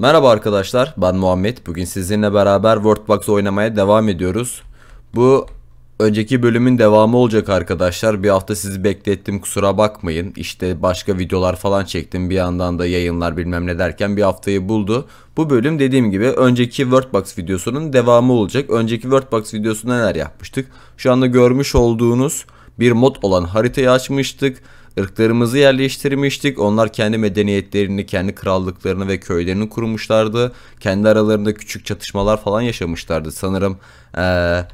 Merhaba arkadaşlar ben Muhammed. Bugün sizinle beraber Wordbox oynamaya devam ediyoruz. Bu önceki bölümün devamı olacak arkadaşlar. Bir hafta sizi beklettim kusura bakmayın. İşte başka videolar falan çektim. Bir yandan da yayınlar bilmem ne derken bir haftayı buldu. Bu bölüm dediğim gibi önceki Wordbox videosunun devamı olacak. Önceki Wordbox videosunda neler yapmıştık? Şu anda görmüş olduğunuz bir mod olan haritayı açmıştık Irklarımızı yerleştirmiştik. Onlar kendi medeniyetlerini, kendi krallıklarını ve köylerini kurmuşlardı. Kendi aralarında küçük çatışmalar falan yaşamışlardı. Sanırım ee,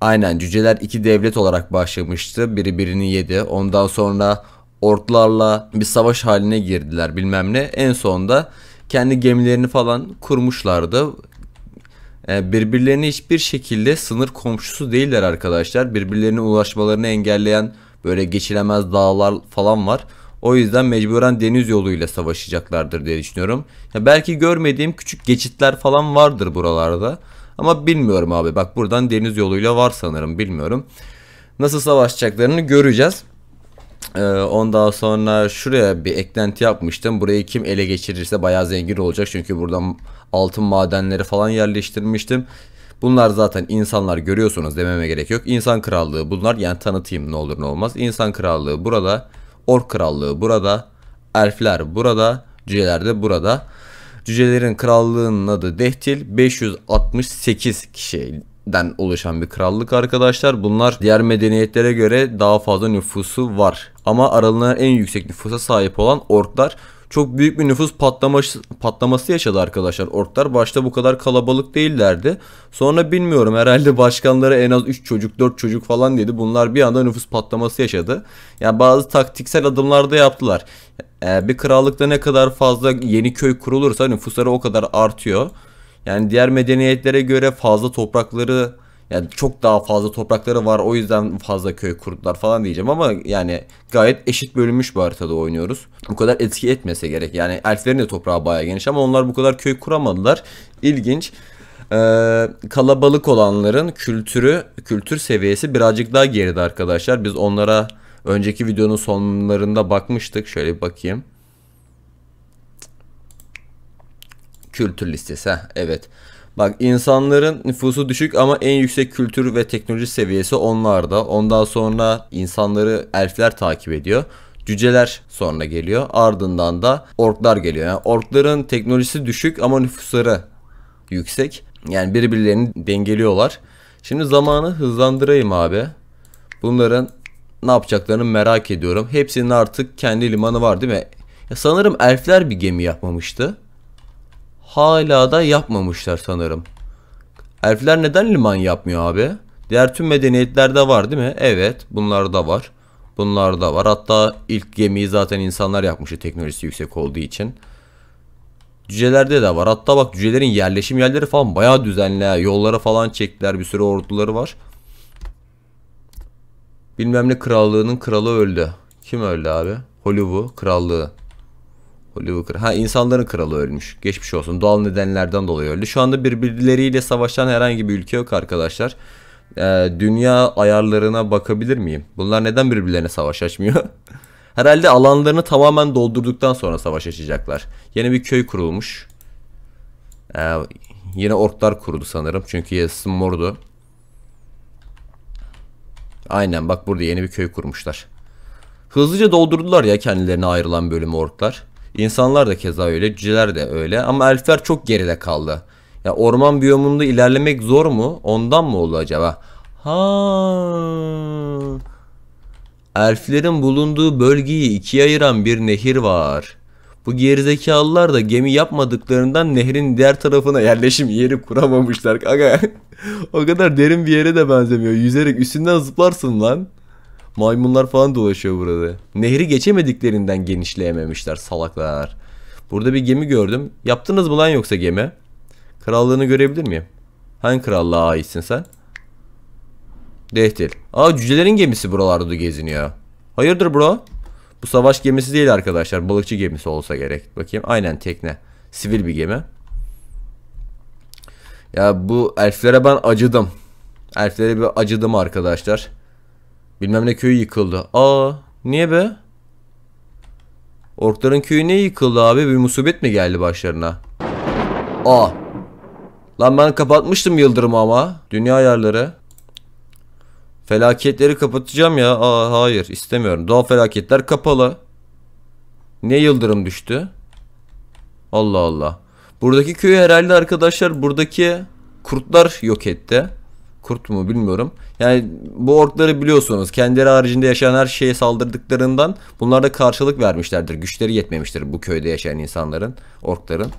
aynen cüceler iki devlet olarak başlamıştı. Biri birini yedi. Ondan sonra ortlarla bir savaş haline girdiler bilmem ne. En sonunda kendi gemilerini falan kurmuşlardı. Birbirlerine hiçbir şekilde sınır komşusu değiller arkadaşlar. Birbirlerine ulaşmalarını engelleyen Böyle geçilemez dağlar falan var. O yüzden mecburen deniz yoluyla savaşacaklardır diye düşünüyorum. Ya belki görmediğim küçük geçitler falan vardır buralarda. Ama bilmiyorum abi. Bak buradan deniz yoluyla var sanırım. Bilmiyorum. Nasıl savaşacaklarını göreceğiz. Ee, ondan sonra şuraya bir eklenti yapmıştım. Burayı kim ele geçirirse bayağı zengin olacak. Çünkü buradan altın madenleri falan yerleştirmiştim. Bunlar zaten insanlar görüyorsunuz dememe gerek yok. İnsan krallığı bunlar yani tanıtayım ne olur ne olmaz. İnsan krallığı burada. Ork krallığı burada. Elfler burada. Cüceler de burada. Cücelerin krallığının adı Dehtil. 568 kişiden oluşan bir krallık arkadaşlar. Bunlar diğer medeniyetlere göre daha fazla nüfusu var. Ama aralarından en yüksek nüfusa sahip olan orklar çok büyük bir nüfus patlaması, patlaması yaşadı arkadaşlar. Orklar başta bu kadar kalabalık değillerdi. Sonra bilmiyorum herhalde başkanları en az 3 çocuk 4 çocuk falan dedi. Bunlar bir anda nüfus patlaması yaşadı. Yani bazı taktiksel adımlar da yaptılar. Ee, bir krallıkta ne kadar fazla yeni köy kurulursa nüfusları o kadar artıyor. Yani diğer medeniyetlere göre fazla toprakları yani çok daha fazla toprakları var o yüzden fazla köy kurdular falan diyeceğim ama yani gayet eşit bölünmüş bir haritada oynuyoruz. Bu kadar etki etmese gerek. Yani elflerin de toprağı bayağı geniş ama onlar bu kadar köy kuramadılar. İlginç. Ee, kalabalık olanların kültürü, kültür seviyesi birazcık daha geride arkadaşlar. Biz onlara önceki videonun sonlarında bakmıştık. Şöyle bir bakayım. Kültür listesi. Heh, evet. Evet. Bak insanların nüfusu düşük ama en yüksek kültür ve teknoloji seviyesi onlarda. Ondan sonra insanları elfler takip ediyor. Cüceler sonra geliyor. Ardından da orklar geliyor. Yani orkların teknolojisi düşük ama nüfusları yüksek. Yani birbirlerini dengeliyorlar. Şimdi zamanı hızlandırayım abi. Bunların ne yapacaklarını merak ediyorum. Hepsinin artık kendi limanı var değil mi? Ya sanırım elfler bir gemi yapmamıştı hala da yapmamışlar sanırım. Elfler neden liman yapmıyor abi? Diğer tüm medeniyetlerde var değil mi? Evet bunlar da var. Bunlar da var. Hatta ilk gemiyi zaten insanlar yapmıştı teknolojisi yüksek olduğu için. Cücelerde de var. Hatta bak cücelerin yerleşim yerleri falan bayağı düzenli. Yollara falan çektiler. Bir sürü orduları var. Bilmem ne krallığının kralı öldü. Kim öldü abi? Hollywood krallığı. Hollywood kralı. Ha insanların kralı ölmüş. Geçmiş olsun. Doğal nedenlerden dolayı öldü. Şu anda birbirleriyle savaşan herhangi bir ülke yok arkadaşlar. Ee, dünya ayarlarına bakabilir miyim? Bunlar neden birbirlerine savaş açmıyor? Herhalde alanlarını tamamen doldurduktan sonra savaş açacaklar. Yeni bir köy kurulmuş. Ee, yine orklar kurdu sanırım. Çünkü yazısı mordu. Aynen bak burada yeni bir köy kurmuşlar. Hızlıca doldurdular ya kendilerine ayrılan bölümü orklar. İnsanlar da keza öyle, cüceler de öyle ama elfler çok geride kaldı. Ya orman biyomunda ilerlemek zor mu? Ondan mı oldu acaba? Ha. Elflerin bulunduğu bölgeyi ikiye ayıran bir nehir var. Bu gerizekalılar da gemi yapmadıklarından nehrin diğer tarafına yerleşim yeri kuramamışlar. Aga o kadar derin bir yere de benzemiyor. Yüzerek üstünden zıplarsın lan. Maymunlar falan dolaşıyor burada. Nehri geçemediklerinden genişleyememişler salaklar. Burada bir gemi gördüm. Yaptınız mı lan yoksa gemi? Krallığını görebilir miyim? Hangi krallığa aitsin sen? Dehtil. Aa cücelerin gemisi buralarda geziniyor. Hayırdır bro? Bu savaş gemisi değil arkadaşlar. Balıkçı gemisi olsa gerek. Bakayım. Aynen tekne. Sivil bir gemi. Ya bu elflere ben acıdım. Elflere bir acıdım arkadaşlar. Bilmem ne köyü yıkıldı. Aa niye be? Orkların köyü niye yıkıldı abi? Bir musibet mi geldi başlarına? Aa. Lan ben kapatmıştım yıldırımı ama. Dünya ayarları. Felaketleri kapatacağım ya. Aa hayır istemiyorum. Doğal felaketler kapalı. Niye yıldırım düştü? Allah Allah. Buradaki köyü herhalde arkadaşlar buradaki kurtlar yok etti kurt mu bilmiyorum. Yani bu orkları biliyorsunuz kendileri haricinde yaşayan her şeye saldırdıklarından bunlar karşılık vermişlerdir. Güçleri yetmemiştir bu köyde yaşayan insanların, orkların.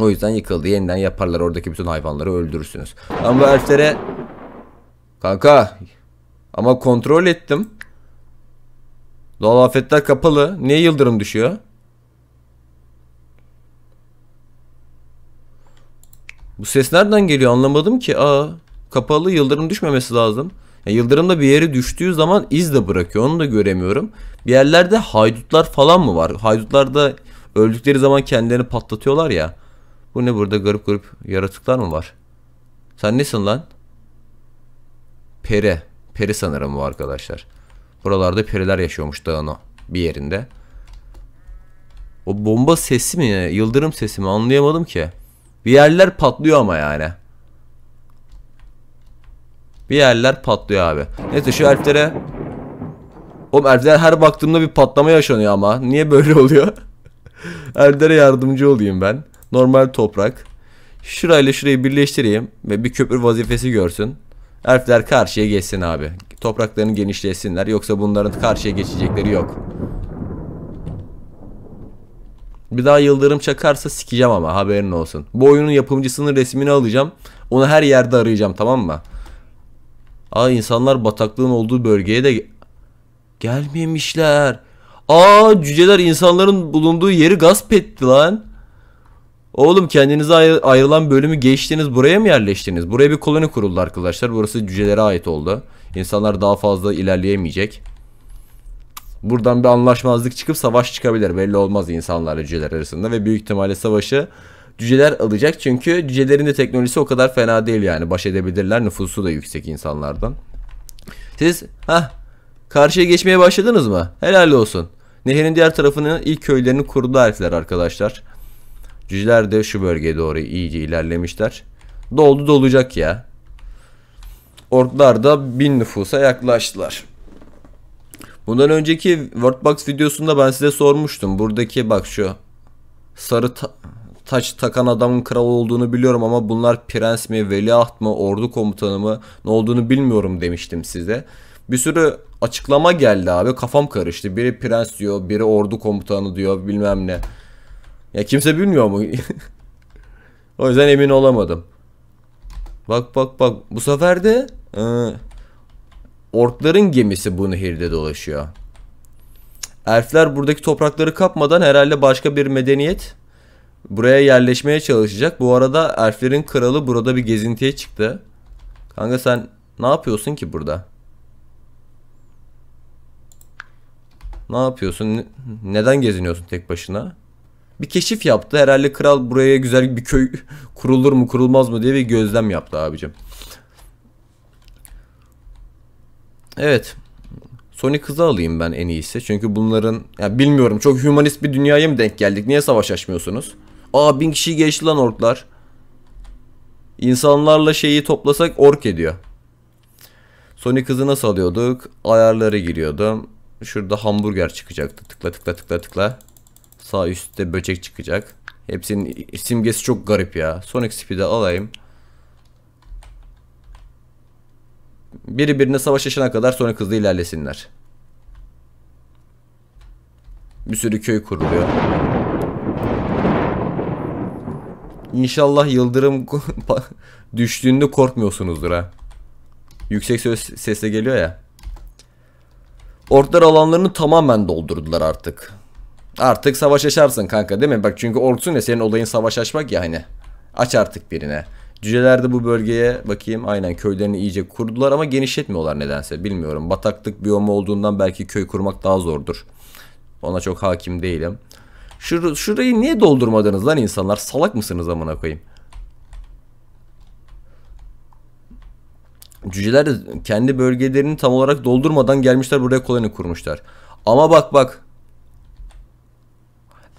O yüzden yıkıldı. Yeniden yaparlar. Oradaki bütün hayvanları öldürürsünüz. Ama bu elflere... Kanka. Ama kontrol ettim. Doğal afetler kapalı. Niye yıldırım düşüyor? Bu ses nereden geliyor anlamadım ki. Aa kapalı yıldırım düşmemesi lazım. Yani yıldırım da bir yere düştüğü zaman iz de bırakıyor. Onu da göremiyorum. Bir yerlerde haydutlar falan mı var? Haydutlar da öldükleri zaman kendilerini patlatıyorlar ya. Bu ne burada garip garip yaratıklar mı var? Sen nesin lan? Peri, Peri sanırım bu arkadaşlar. Buralarda periler yaşıyormuş dağın o bir yerinde. O bomba sesi mi? Yıldırım sesi mi? Anlayamadım ki. Bir yerler patlıyor ama yani. Bir yerler patlıyor abi. Neyse şu elflere... Oğlum elfler her baktığımda bir patlama yaşanıyor ama. Niye böyle oluyor? elflere yardımcı olayım ben. Normal toprak. Şurayla şurayı birleştireyim. Ve bir köprü vazifesi görsün. Elfler karşıya geçsin abi. Topraklarını genişletsinler, Yoksa bunların karşıya geçecekleri yok. Bir daha yıldırım çakarsa sikeceğim ama haberin olsun. Bu oyunun yapımcısının resmini alacağım. Onu her yerde arayacağım tamam mı? Aa insanlar bataklığın olduğu bölgeye de gelmemişler. Aa cüceler insanların bulunduğu yeri gasp etti lan. Oğlum kendinize ayrılan bölümü geçtiniz buraya mı yerleştiniz? Buraya bir koloni kuruldu arkadaşlar. Burası cücelere ait oldu. İnsanlar daha fazla ilerleyemeyecek. Buradan bir anlaşmazlık çıkıp savaş çıkabilir. Belli olmaz insanlar cüceler arasında ve büyük ihtimalle savaşı cüceler alacak. Çünkü cücelerin de teknolojisi o kadar fena değil yani. Baş edebilirler. Nüfusu da yüksek insanlardan. Siz ha karşıya geçmeye başladınız mı? Helal olsun. Nehrin diğer tarafının ilk köylerini kurdu herifler arkadaşlar. Cüceler de şu bölgeye doğru iyice ilerlemişler. Doldu dolacak ya. Orklar da bin nüfusa yaklaştılar. Bundan önceki Wordbox videosunda ben size sormuştum. Buradaki bak şu sarı taç takan adamın kral olduğunu biliyorum ama bunlar prens mi, veliaht mı, ordu komutanı mı ne olduğunu bilmiyorum demiştim size. Bir sürü açıklama geldi abi kafam karıştı. Biri prens diyor, biri ordu komutanı diyor bilmem ne. Ya kimse bilmiyor mu? o yüzden emin olamadım. Bak bak bak bu sefer de e, orkların gemisi bu nehirde dolaşıyor. Elfler buradaki toprakları kapmadan herhalde başka bir medeniyet Buraya yerleşmeye çalışacak. Bu arada elflerin kralı burada bir gezintiye çıktı. Kanka sen ne yapıyorsun ki burada? Ne yapıyorsun? Neden geziniyorsun tek başına? Bir keşif yaptı. Herhalde kral buraya güzel bir köy kurulur mu kurulmaz mı diye bir gözlem yaptı abicim. Evet. Sony kızı alayım ben en iyisi. Çünkü bunların ya bilmiyorum çok humanist bir dünyaya mı denk geldik? Niye savaş açmıyorsunuz? Aa bin kişiyi geçti lan orklar. İnsanlarla şeyi toplasak ork ediyor. Sonic kızı nasıl alıyorduk? Ayarlara giriyordum. Şurada hamburger çıkacaktı. Tıkla tıkla tıkla tıkla. Sağ üstte böcek çıkacak. Hepsinin simgesi çok garip ya. Sonic Speed'i alayım. Biri birine savaş yaşana kadar Sonic hızlı ilerlesinler. Bir sürü köy kuruluyor. İnşallah yıldırım düştüğünde korkmuyorsunuzdur ha. Yüksek söz sesle geliyor ya. Orklar alanlarını tamamen doldurdular artık. Artık savaş açarsın kanka değil mi? Bak çünkü orksun ya senin olayın savaş açmak ya hani. Aç artık birine. Cüceler de bu bölgeye bakayım aynen köylerini iyice kurdular ama genişletmiyorlar nedense bilmiyorum. Bataklık biyomu olduğundan belki köy kurmak daha zordur. Ona çok hakim değilim. Şur şurayı niye doldurmadınız lan insanlar? Salak mısınız amına koyayım? Cüceler kendi bölgelerini tam olarak doldurmadan gelmişler buraya koloni kurmuşlar. Ama bak bak.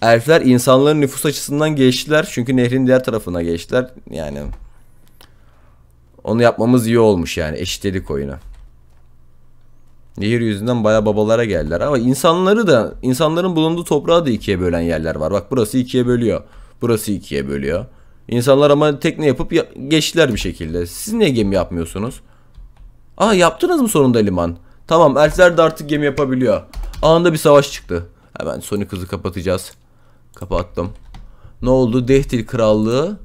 Elfler insanların nüfus açısından geçtiler. Çünkü nehrin diğer tarafına geçtiler. Yani onu yapmamız iyi olmuş yani eşitledik oyunu. Nehir yüzünden baya babalara geldiler ama insanları da insanların bulunduğu toprağı da ikiye bölen yerler var. Bak burası ikiye bölüyor. Burası ikiye bölüyor. İnsanlar ama tekne yapıp ya- geçtiler bir şekilde. Siz niye gemi yapmıyorsunuz? Aa yaptınız mı sonunda liman? Tamam elfler de artık gemi yapabiliyor. Anında bir savaş çıktı. Hemen Sonic hızı kapatacağız. Kapattım. Ne oldu? Dehtil Krallığı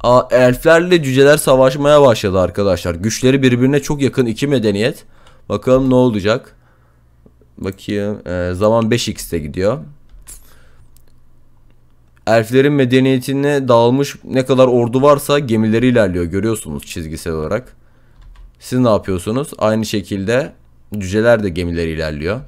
Aa, elflerle cüceler savaşmaya başladı arkadaşlar. Güçleri birbirine çok yakın iki medeniyet. Bakalım ne olacak. Bakayım. E, zaman 5x'te gidiyor. Elflerin medeniyetine dağılmış ne kadar ordu varsa gemileri ilerliyor. Görüyorsunuz çizgisel olarak. Siz ne yapıyorsunuz? Aynı şekilde cüceler de gemileri ilerliyor.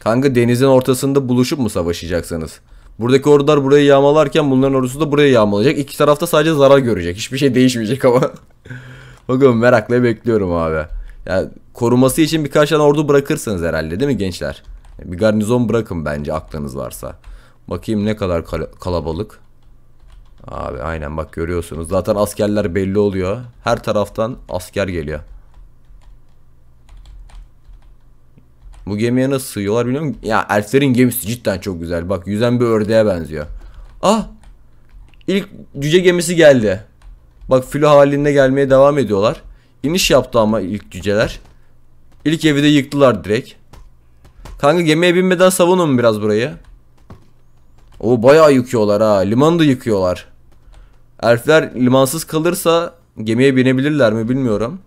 Kanka denizin ortasında buluşup mu savaşacaksınız? Buradaki ordular burayı yağmalarken bunların ordusu da burayı yağmalayacak. İki tarafta sadece zarar görecek. Hiçbir şey değişmeyecek ama. Bakalım merakla bekliyorum abi. Ya koruması için birkaç tane ordu bırakırsınız herhalde değil mi gençler? Bir garnizon bırakın bence aklınız varsa. Bakayım ne kadar kal kalabalık. Abi aynen bak görüyorsunuz. Zaten askerler belli oluyor. Her taraftan asker geliyor. Bu gemiye nasıl sığıyorlar musun? Ya elflerin gemisi cidden çok güzel. Bak yüzen bir ördeğe benziyor. Ah! İlk cüce gemisi geldi. Bak flu halinde gelmeye devam ediyorlar. İniş yaptı ama ilk cüceler. İlk evi de yıktılar direkt. Kanka gemiye binmeden savunun biraz burayı. O bayağı yıkıyorlar ha. Limanı da yıkıyorlar. Elfler limansız kalırsa gemiye binebilirler mi bilmiyorum.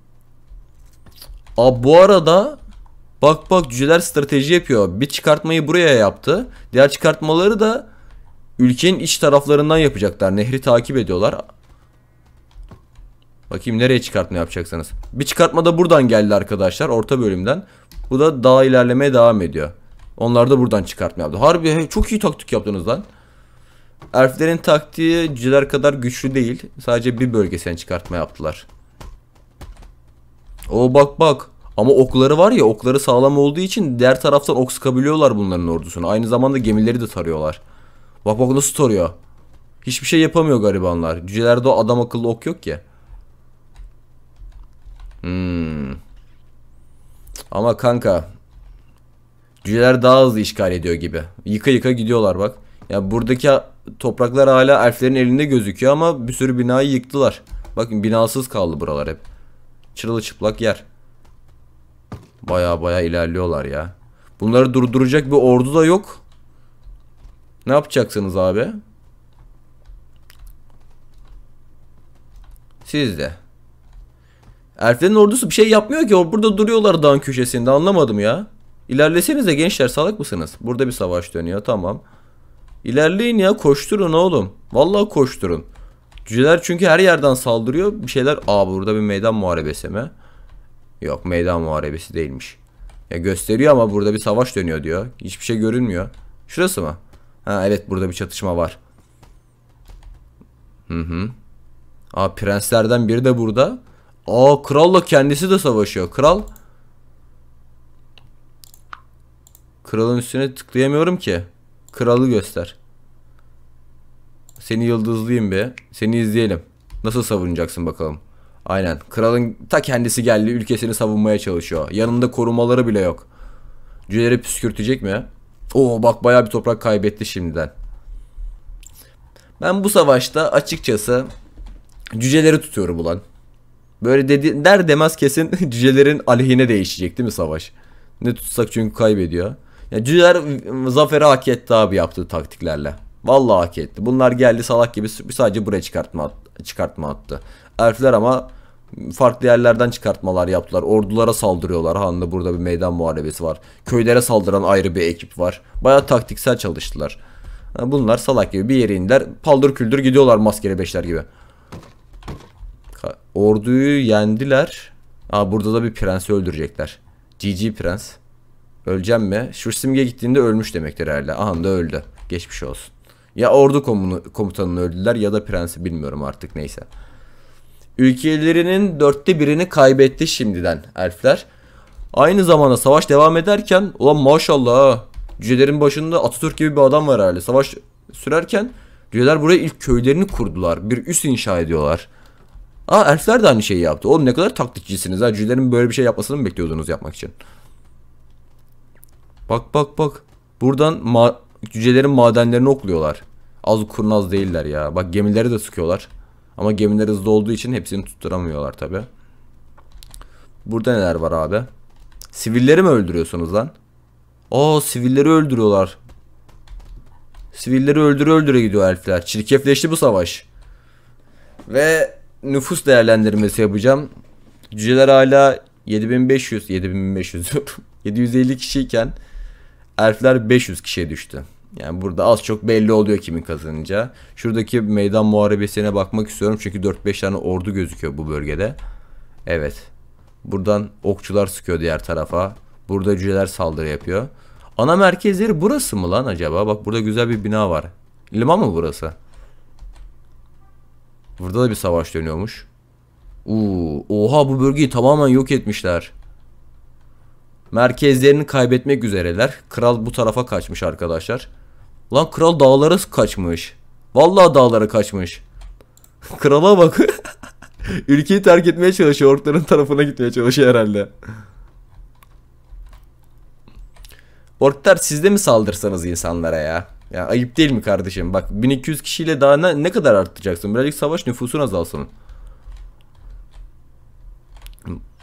Aa, bu arada bak bak cüceler strateji yapıyor. Bir çıkartmayı buraya yaptı. Diğer çıkartmaları da ülkenin iç taraflarından yapacaklar. Nehri takip ediyorlar. Bakayım nereye çıkartma yapacaksınız. Bir çıkartma da buradan geldi arkadaşlar orta bölümden. Bu da daha ilerlemeye devam ediyor. Onlar da buradan çıkartma yaptı. Harbi çok iyi taktik yaptınız lan. Elflerin taktiği cüceler kadar güçlü değil. Sadece bir bölgesine çıkartma yaptılar. O bak bak. Ama okları var ya okları sağlam olduğu için diğer taraftan ok sıkabiliyorlar bunların ordusunu. Aynı zamanda gemileri de tarıyorlar. Bak bak nasıl tarıyor. Hiçbir şey yapamıyor garibanlar. Cücelerde o adam akıllı ok yok ki. Hmm. Ama kanka Cüceler daha hızlı işgal ediyor gibi. Yıka yıka gidiyorlar bak. Ya buradaki topraklar hala elflerin elinde gözüküyor ama bir sürü binayı yıktılar. Bakın binasız kaldı buralar hep. Çırılçıplak yer. Baya baya ilerliyorlar ya. Bunları durduracak bir ordu da yok. Ne yapacaksınız abi? Siz de. Elflerin ordusu bir şey yapmıyor ki. Burada duruyorlar dağın köşesinde anlamadım ya. İlerlesenize gençler salak mısınız? Burada bir savaş dönüyor tamam. İlerleyin ya koşturun oğlum. Vallahi koşturun. Cüceler çünkü her yerden saldırıyor. Bir şeyler aa burada bir meydan muharebesi mi? Yok meydan muharebesi değilmiş. Ya gösteriyor ama burada bir savaş dönüyor diyor. Hiçbir şey görünmüyor. Şurası mı? Ha evet burada bir çatışma var. Hı hı. Aa prenslerden biri de burada. Aa kralla kendisi de savaşıyor. Kral. Kralın üstüne tıklayamıyorum ki. Kralı göster. Seni yıldızlıyım be. Seni izleyelim. Nasıl savunacaksın bakalım. Aynen. Kralın ta kendisi geldi. Ülkesini savunmaya çalışıyor. Yanında korumaları bile yok. Cüleri püskürtecek mi? Oo bak bayağı bir toprak kaybetti şimdiden. Ben bu savaşta açıkçası cüceleri tutuyorum ulan. Böyle dedi, der demez kesin cücelerin aleyhine değişecek değil mi savaş? Ne tutsak çünkü kaybediyor. Yani cüceler zaferi hak etti abi yaptığı taktiklerle. Vallahi hak etti. Bunlar geldi salak gibi sadece buraya çıkartma, çıkartma attı. Elfler ama farklı yerlerden çıkartmalar yaptılar. Ordulara saldırıyorlar. Han'da burada bir meydan muharebesi var. Köylere saldıran ayrı bir ekip var. Baya taktiksel çalıştılar. Bunlar salak gibi bir yere indiler. Paldır küldür gidiyorlar maskeli beşler gibi. Orduyu yendiler. Aa burada da bir prensi öldürecekler. GG prens. Öleceğim mi? Şu simge gittiğinde ölmüş demektir herhalde. Aha da öldü. Geçmiş olsun. Ya ordu komutanını öldüler ya da prensi bilmiyorum artık neyse. Ülkelerinin dörtte birini kaybetti şimdiden elfler. Aynı zamanda savaş devam ederken ulan maşallah Cücelerin başında Atatürk gibi bir adam var herhalde. Savaş sürerken cüceler buraya ilk köylerini kurdular. Bir üs inşa ediyorlar. Aa elfler de aynı şeyi yaptı. Oğlum ne kadar taktikçisiniz ha. Cücelerin böyle bir şey yapmasını mı bekliyordunuz yapmak için? Bak bak bak. Buradan ma cücelerin madenlerini okluyorlar. Az kurnaz değiller ya. Bak gemileri de sıkıyorlar. Ama gemiler hızlı olduğu için hepsini tutturamıyorlar tabi. Burada neler var abi? Sivilleri mi öldürüyorsunuz lan? Aa sivilleri öldürüyorlar. Sivilleri öldüre öldüre gidiyor elfler. Çirkefleşti bu savaş. Ve nüfus değerlendirmesi yapacağım. Cüceler hala 7500, 7500 750 kişiyken elfler 500 kişiye düştü. Yani burada az çok belli oluyor kimin kazanacağı. Şuradaki meydan muharebesine bakmak istiyorum çünkü 4-5 tane ordu gözüküyor bu bölgede. Evet. Buradan okçular sıkıyor diğer tarafa. Burada cüceler saldırı yapıyor. Ana merkezleri burası mı lan acaba? Bak burada güzel bir bina var. Liman mı burası? Burada da bir savaş dönüyormuş. Uuu, oha bu bölgeyi tamamen yok etmişler. Merkezlerini kaybetmek üzereler. Kral bu tarafa kaçmış arkadaşlar. Lan kral dağlara kaçmış. Vallahi dağlara kaçmış. Krala bak. Ülkeyi terk etmeye çalışıyor. Orkların tarafına gitmeye çalışıyor herhalde. Orklar sizde mi saldırsanız insanlara ya? Ya ayıp değil mi kardeşim? Bak 1200 kişiyle daha ne, ne kadar artacaksın? Birazcık savaş nüfusun azalsın.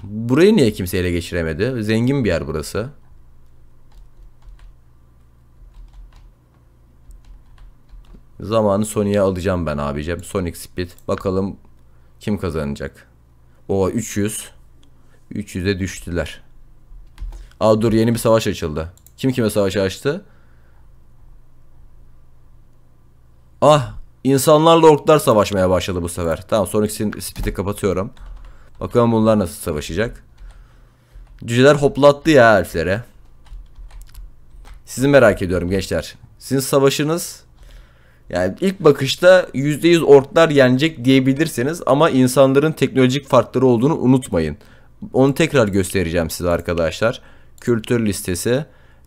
Burayı niye kimse ele geçiremedi? Zengin bir yer burası. Zamanı Sony'ye alacağım ben abicim. Sonic Speed. Bakalım kim kazanacak. O 300. 300'e düştüler. Aa dur yeni bir savaş açıldı. Kim kime savaş açtı? Ah insanlarla orklar savaşmaya başladı bu sefer. Tamam sonraki spiti kapatıyorum. Bakalım bunlar nasıl savaşacak. Cüceler hoplattı ya elflere. Sizi merak ediyorum gençler. Sizin savaşınız yani ilk bakışta %100 orklar yenecek diyebilirsiniz ama insanların teknolojik farkları olduğunu unutmayın. Onu tekrar göstereceğim size arkadaşlar. Kültür listesi.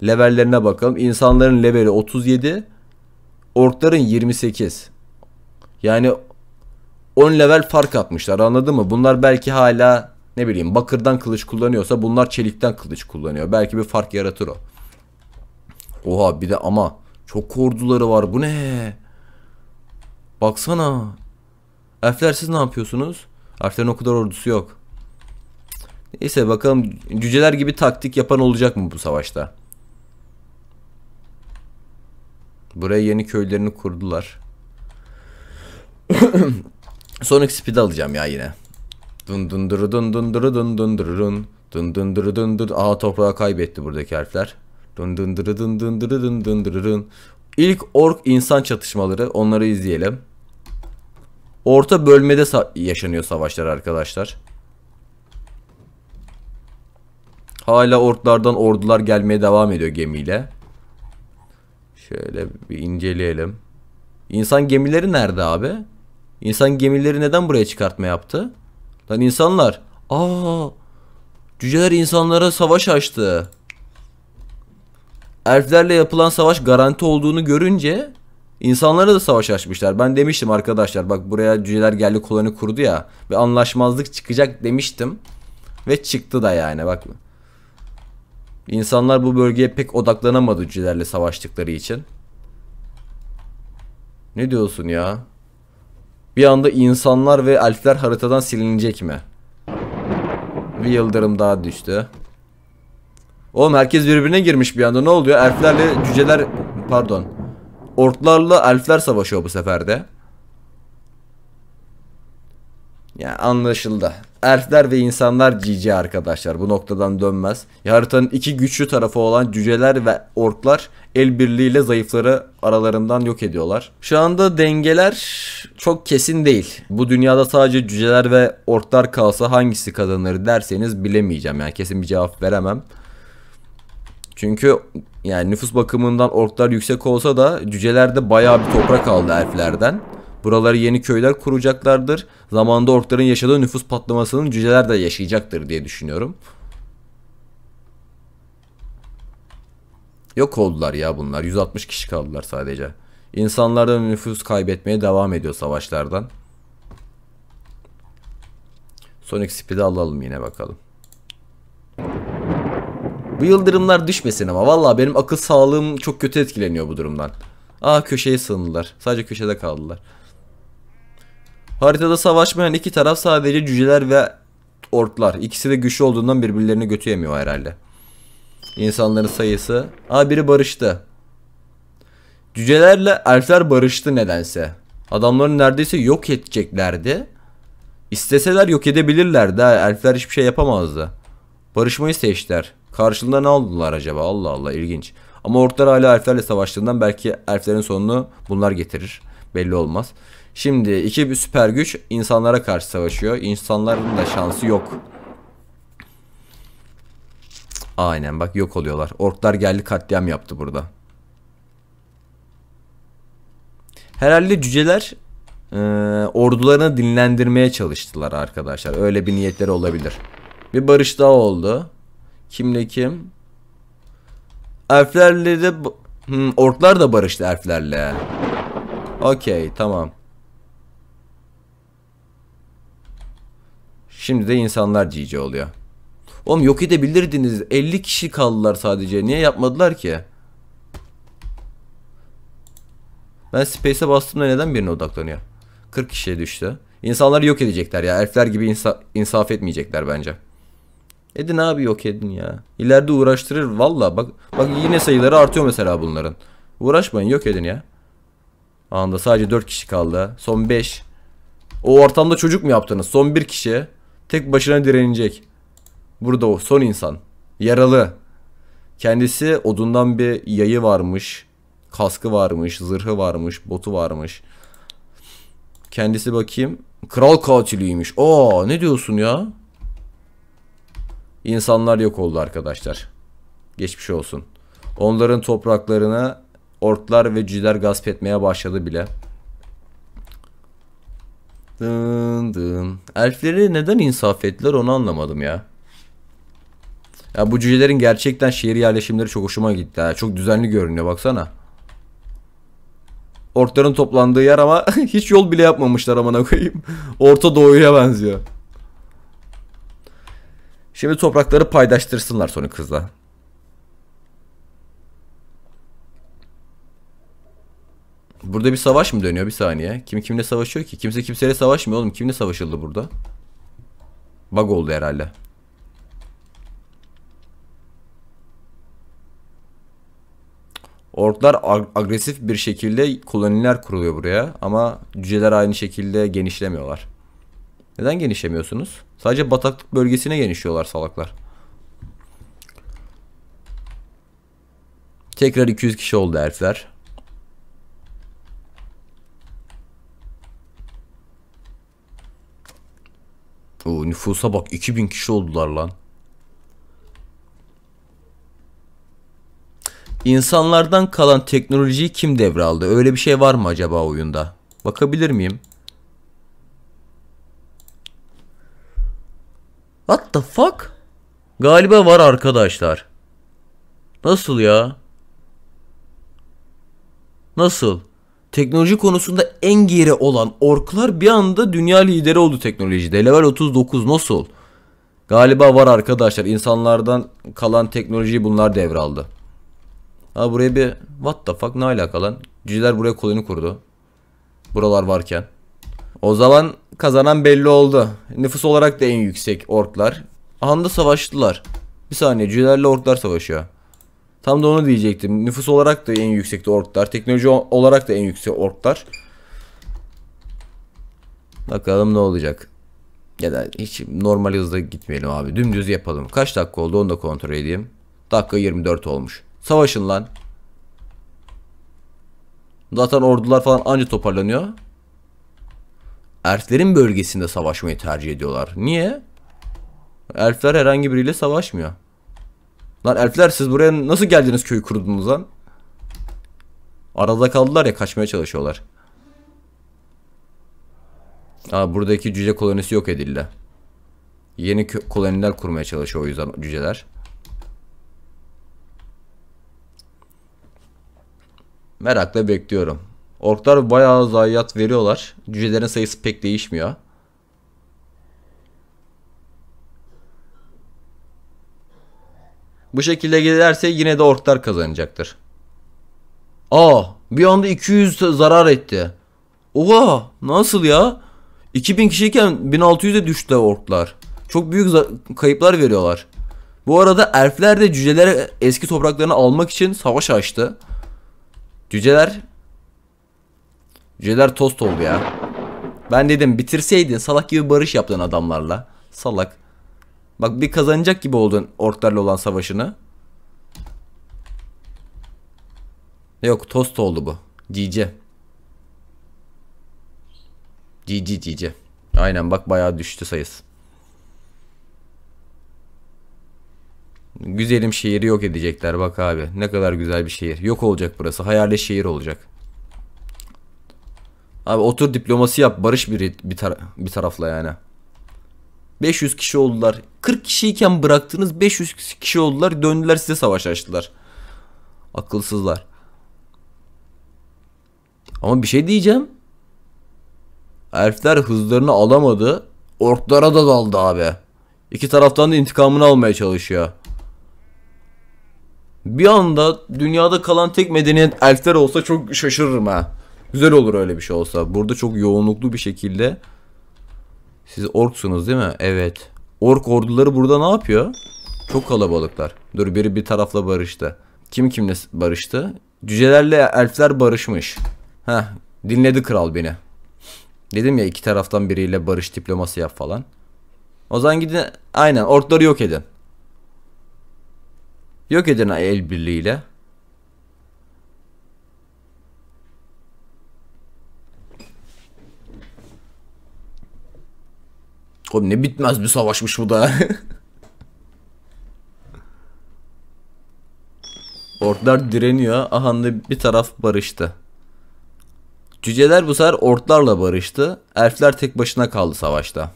Levellerine bakalım. İnsanların leveli 37 orkların 28. Yani 10 level fark atmışlar anladın mı? Bunlar belki hala ne bileyim bakırdan kılıç kullanıyorsa bunlar çelikten kılıç kullanıyor. Belki bir fark yaratır o. Oha bir de ama çok orduları var bu ne? Baksana. Elfler siz ne yapıyorsunuz? Elflerin o kadar ordusu yok. Neyse bakalım cüceler gibi taktik yapan olacak mı bu savaşta? Buraya yeni köylerini kurdular. Sonraki speed'i alacağım ya yine. Dun dun duru dun dun duru dun dun duru dun. Dun dun duru dun dun. Aha toprağı kaybetti buradaki harfler. Dun dun duru dun dun duru dun dun duru dun. İlk ork insan çatışmaları onları izleyelim. Orta bölmede sa yaşanıyor savaşlar arkadaşlar. Hala orklardan ordular gelmeye devam ediyor gemiyle. Şöyle bir inceleyelim. İnsan gemileri nerede abi? İnsan gemileri neden buraya çıkartma yaptı? Lan insanlar. Aa! Cüceler insanlara savaş açtı. Elflerle yapılan savaş garanti olduğunu görünce insanlara da savaş açmışlar. Ben demiştim arkadaşlar bak buraya cüceler geldi koloni kurdu ya ve anlaşmazlık çıkacak demiştim. Ve çıktı da yani bak. İnsanlar bu bölgeye pek odaklanamadı cücelerle savaştıkları için. Ne diyorsun ya? Bir anda insanlar ve elfler haritadan silinecek mi? Bir yıldırım daha düştü. Oğlum herkes birbirine girmiş bir anda ne oluyor? Elflerle cüceler pardon. Ortlarla elfler savaşıyor bu sefer de. Ya anlaşıldı elfler ve insanlar cici arkadaşlar. Bu noktadan dönmez. Ya haritanın iki güçlü tarafı olan cüceler ve orklar el birliğiyle zayıfları aralarından yok ediyorlar. Şu anda dengeler çok kesin değil. Bu dünyada sadece cüceler ve orklar kalsa hangisi kazanır derseniz bilemeyeceğim. Yani kesin bir cevap veremem. Çünkü yani nüfus bakımından orklar yüksek olsa da cücelerde bayağı bir toprak aldı elflerden. Buraları yeni köyler kuracaklardır. Zamanında orkların yaşadığı nüfus patlamasının cüceler de yaşayacaktır diye düşünüyorum. Yok oldular ya bunlar. 160 kişi kaldılar sadece. İnsanlardan nüfus kaybetmeye devam ediyor savaşlardan. Sonic Speed'i alalım yine bakalım. Bu yıldırımlar düşmesin ama. Valla benim akıl sağlığım çok kötü etkileniyor bu durumdan. Aa ah, köşeye sığındılar. Sadece köşede kaldılar. Haritada savaşmayan iki taraf sadece cüceler ve orklar. İkisi de güçlü olduğundan birbirlerini götüyemiyor herhalde. İnsanların sayısı. Aa biri barıştı. Cücelerle elfler barıştı nedense. Adamların neredeyse yok edeceklerdi. İsteseler yok edebilirlerdi Elfler hiçbir şey yapamazdı. Barışmayı seçtiler. Karşılığında ne aldılar acaba? Allah Allah ilginç. Ama orklar hala elflerle savaştığından belki elflerin sonunu bunlar getirir. Belli olmaz. Şimdi iki bir süper güç insanlara karşı savaşıyor. İnsanların da şansı yok. Aynen bak yok oluyorlar. Orklar geldi katliam yaptı burada. Herhalde cüceler e, ordularını dinlendirmeye çalıştılar arkadaşlar. Öyle bir niyetleri olabilir. Bir barış daha oldu. Kimle kim? Elflerle de... Hmm, orklar da barıştı elflerle. Okey tamam. Şimdi de insanlar cici oluyor. Oğlum yok edebilirdiniz. 50 kişi kaldılar sadece. Niye yapmadılar ki? Ben space'e bastığımda neden birine odaklanıyor? 40 kişiye düştü. İnsanları yok edecekler ya. Elfler gibi insa insaf etmeyecekler bence. Edin abi yok edin ya. İleride uğraştırır valla. Bak, bak yine sayıları artıyor mesela bunların. Uğraşmayın yok edin ya. Anda sadece 4 kişi kaldı. Son 5. O ortamda çocuk mu yaptınız? Son 1 kişi. Tek başına direnecek. Burada o son insan. Yaralı. Kendisi odundan bir yayı varmış. Kaskı varmış, zırhı varmış, botu varmış. Kendisi bakayım. Kral katiliymiş. Aa ne diyorsun ya? İnsanlar yok oldu arkadaşlar. Geçmiş olsun. Onların topraklarına ortlar ve cüciler gasp etmeye başladı bile. Dın dın. Elfleri neden insaf ettiler onu anlamadım ya. Ya bu cücelerin gerçekten şehir yerleşimleri çok hoşuma gitti. Ha. Çok düzenli görünüyor baksana. Orkların toplandığı yer ama hiç yol bile yapmamışlar amına koyayım. Orta Doğu'ya benziyor. Şimdi toprakları paylaştırsınlar sonra kızla. Burada bir savaş mı dönüyor bir saniye? Kim kimle savaşıyor ki? Kimse kimseyle savaşmıyor oğlum. Kimle savaşıldı burada? Bug oldu herhalde. Orklar ag agresif bir şekilde koloniler kuruluyor buraya ama cüceler aynı şekilde genişlemiyorlar. Neden genişlemiyorsunuz? Sadece bataklık bölgesine genişliyorlar salaklar. Tekrar 200 kişi oldu herifler. O nüfusa bak 2000 kişi oldular lan. İnsanlardan kalan teknolojiyi kim devraldı? Öyle bir şey var mı acaba oyunda? Bakabilir miyim? What the fuck? Galiba var arkadaşlar. Nasıl ya? Nasıl? teknoloji konusunda en geri olan orklar bir anda dünya lideri oldu teknolojide. Level 39 nasıl? Galiba var arkadaşlar. İnsanlardan kalan teknolojiyi bunlar devraldı. Ha buraya bir what the fuck ne alaka lan? Ciciler buraya koloni kurdu. Buralar varken. O zaman kazanan belli oldu. Nüfus olarak da en yüksek orklar. Anda savaştılar. Bir saniye cücelerle orklar savaşıyor. Tam da onu diyecektim. Nüfus olarak da en yüksekte orklar. Teknoloji olarak da en yüksek orklar. Bakalım ne olacak. Ya da hiç normal hızda gitmeyelim abi. Dümdüz yapalım. Kaç dakika oldu onu da kontrol edeyim. Dakika 24 olmuş. Savaşın lan. Zaten ordular falan anca toparlanıyor. Elflerin bölgesinde savaşmayı tercih ediyorlar. Niye? Elfler herhangi biriyle savaşmıyor. Lan elfler siz buraya nasıl geldiniz köyü kurdunuz lan? Arada kaldılar ya kaçmaya çalışıyorlar. Aa, buradaki cüce kolonisi yok edildi. Yeni koloniler kurmaya çalışıyor o yüzden cüceler. Merakla bekliyorum. Orklar bayağı zayiat veriyorlar. Cücelerin sayısı pek değişmiyor. Bu şekilde giderse yine de orklar kazanacaktır. Aa bir anda 200 zarar etti. Oha nasıl ya? 2000 kişiyken 1600'e düştü orklar. Çok büyük kayıplar veriyorlar. Bu arada elfler de cücelere eski topraklarını almak için savaş açtı. Cüceler Cüceler tost oldu ya. Ben dedim bitirseydin salak gibi barış yaptın adamlarla. Salak. Bak bir kazanacak gibi oldun orklarla olan savaşını. Yok tost oldu bu. Cice. Cici cici. Aynen bak bayağı düştü sayısı. Güzelim şehri yok edecekler bak abi. Ne kadar güzel bir şehir. Yok olacak burası. Hayali şehir olacak. Abi otur diplomasi yap. Barış bir, bir, tara bir tarafla yani. 500 kişi oldular. 40 kişiyken bıraktınız 500 kişi oldular. Döndüler size savaş açtılar. Akılsızlar. Ama bir şey diyeceğim. Elfler hızlarını alamadı. Orklara da daldı abi. İki taraftan da intikamını almaya çalışıyor. Bir anda dünyada kalan tek medeniyet elfler olsa çok şaşırırım ha. Güzel olur öyle bir şey olsa. Burada çok yoğunluklu bir şekilde siz orksunuz değil mi? Evet. Ork orduları burada ne yapıyor? Çok kalabalıklar. Dur biri bir tarafla barıştı. Kim kimle barıştı? Cücelerle elfler barışmış. Heh dinledi kral beni. Dedim ya iki taraftan biriyle barış diploması yap falan. O zaman gidin aynen orkları yok edin. Yok edin el birliğiyle. Oğlum ne bitmez bir savaşmış bu da. Orklar direniyor. Ahan'da bir taraf barıştı. Cüceler bu sefer orklarla barıştı. Elfler tek başına kaldı savaşta.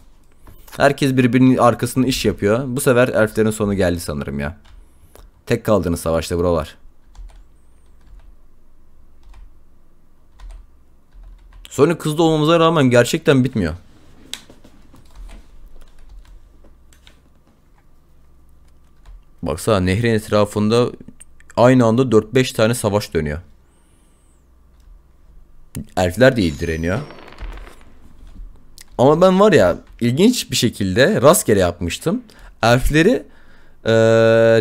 Herkes birbirinin arkasını iş yapıyor. Bu sefer elflerin sonu geldi sanırım ya. Tek kaldınız savaşta buralar. Sonic kızdı olmamıza rağmen gerçekten bitmiyor. Baksana nehrin etrafında aynı anda 4-5 tane savaş dönüyor. Elfler de iyi direniyor. Ama ben var ya ilginç bir şekilde rastgele yapmıştım. Elfleri e,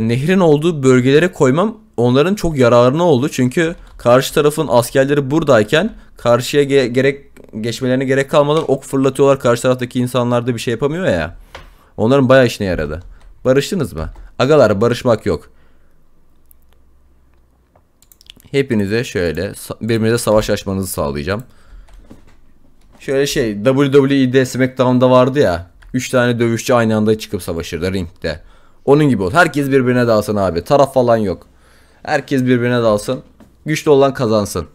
nehrin olduğu bölgelere koymam onların çok yararına oldu. Çünkü karşı tarafın askerleri buradayken karşıya ge- gerek geçmelerine gerek kalmadan ok fırlatıyorlar. Karşı taraftaki insanlar da bir şey yapamıyor ya. Onların bayağı işine yaradı. Barıştınız mı? Agalar barışmak yok. Hepinize şöyle birbirinize savaş açmanızı sağlayacağım. Şöyle şey WWE'de SmackDown'da vardı ya. 3 tane dövüşçü aynı anda çıkıp savaşırdı ringde. Onun gibi ol. Herkes birbirine dalsın abi. Taraf falan yok. Herkes birbirine dalsın. Güçlü olan kazansın.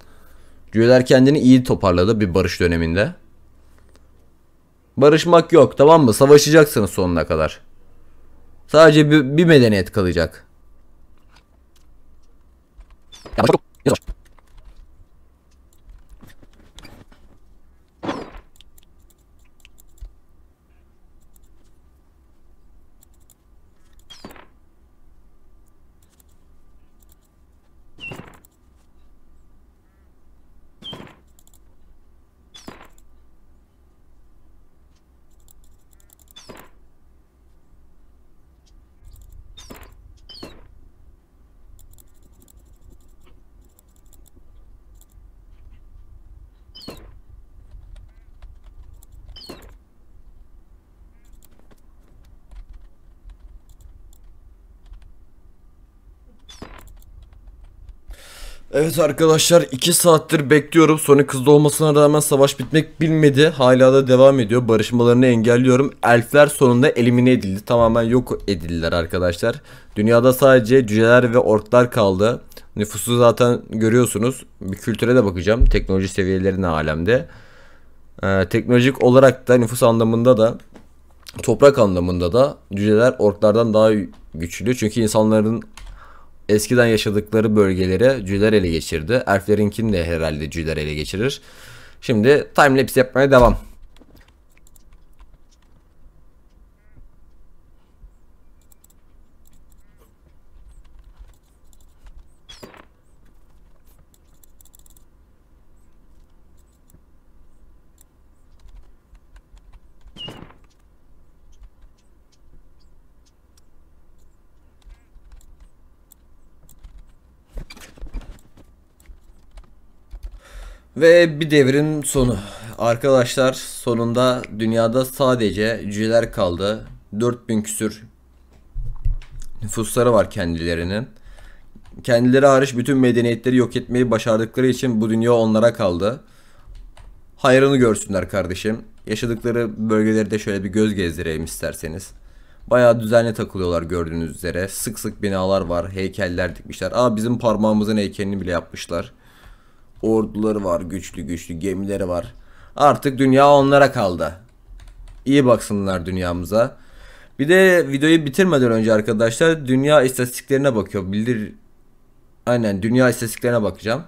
Cüyeler kendini iyi toparladı bir barış döneminde. Barışmak yok tamam mı? Savaşacaksınız sonuna kadar. Sadece bir, bir medeniyet kalacak. Yavaş, yavaş. Evet arkadaşlar 2 saattir bekliyorum. Sonic hızlı olmasına rağmen savaş bitmek bilmedi. Hala da devam ediyor. Barışmalarını engelliyorum. Elfler sonunda elimine edildi. Tamamen yok edildiler arkadaşlar. Dünyada sadece cüceler ve orklar kaldı. Nüfusu zaten görüyorsunuz. Bir kültüre de bakacağım. Teknoloji seviyeleri ne alemde. Ee, teknolojik olarak da nüfus anlamında da toprak anlamında da cüceler orklardan daha güçlü. Çünkü insanların eskiden yaşadıkları bölgeleri Cüler ele geçirdi. Erflerinkini de herhalde Cüler ele geçirir. Şimdi timelapse yapmaya devam. Ve bir devrin sonu. Arkadaşlar sonunda dünyada sadece cüceler kaldı. 4000 küsür nüfusları var kendilerinin. Kendileri hariç bütün medeniyetleri yok etmeyi başardıkları için bu dünya onlara kaldı. Hayrını görsünler kardeşim. Yaşadıkları bölgeleri de şöyle bir göz gezdireyim isterseniz. Bayağı düzenli takılıyorlar gördüğünüz üzere. Sık sık binalar var, heykeller dikmişler. Aa bizim parmağımızın heykelini bile yapmışlar. Orduları var güçlü güçlü gemileri var. Artık dünya onlara kaldı. İyi baksınlar dünyamıza. Bir de videoyu bitirmeden önce arkadaşlar dünya istatistiklerine bakıyor. Bildir Aynen dünya istatistiklerine bakacağım.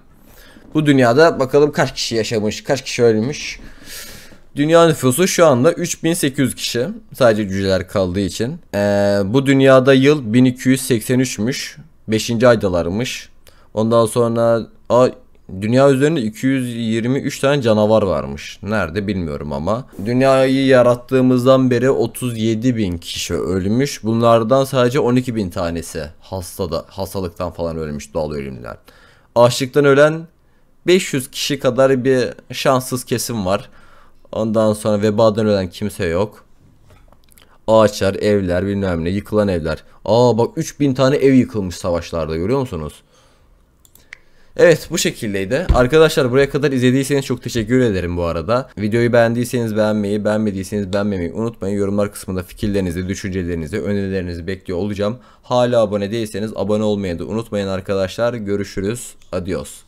Bu dünyada bakalım kaç kişi yaşamış, kaç kişi ölmüş. Dünya nüfusu şu anda 3800 kişi. Sadece cüceler kaldığı için. Ee, bu dünyada yıl 1283'müş. 5. aydalarmış. Ondan sonra... Aa, Dünya üzerinde 223 tane canavar varmış. Nerede bilmiyorum ama. Dünyayı yarattığımızdan beri 37 bin kişi ölmüş. Bunlardan sadece 12 bin tanesi hastada, hastalıktan falan ölmüş doğal ölümler. Açlıktan ölen 500 kişi kadar bir şanssız kesim var. Ondan sonra vebadan ölen kimse yok. Ağaçlar, evler bilmem ne, yıkılan evler. Aa bak 3000 tane ev yıkılmış savaşlarda görüyor musunuz? Evet bu şekildeydi. Arkadaşlar buraya kadar izlediyseniz çok teşekkür ederim bu arada. Videoyu beğendiyseniz beğenmeyi, beğenmediyseniz beğenmemeyi unutmayın. Yorumlar kısmında fikirlerinizi, düşüncelerinizi, önerilerinizi bekliyor olacağım. Hala abone değilseniz abone olmayı da unutmayın arkadaşlar. Görüşürüz. Adios.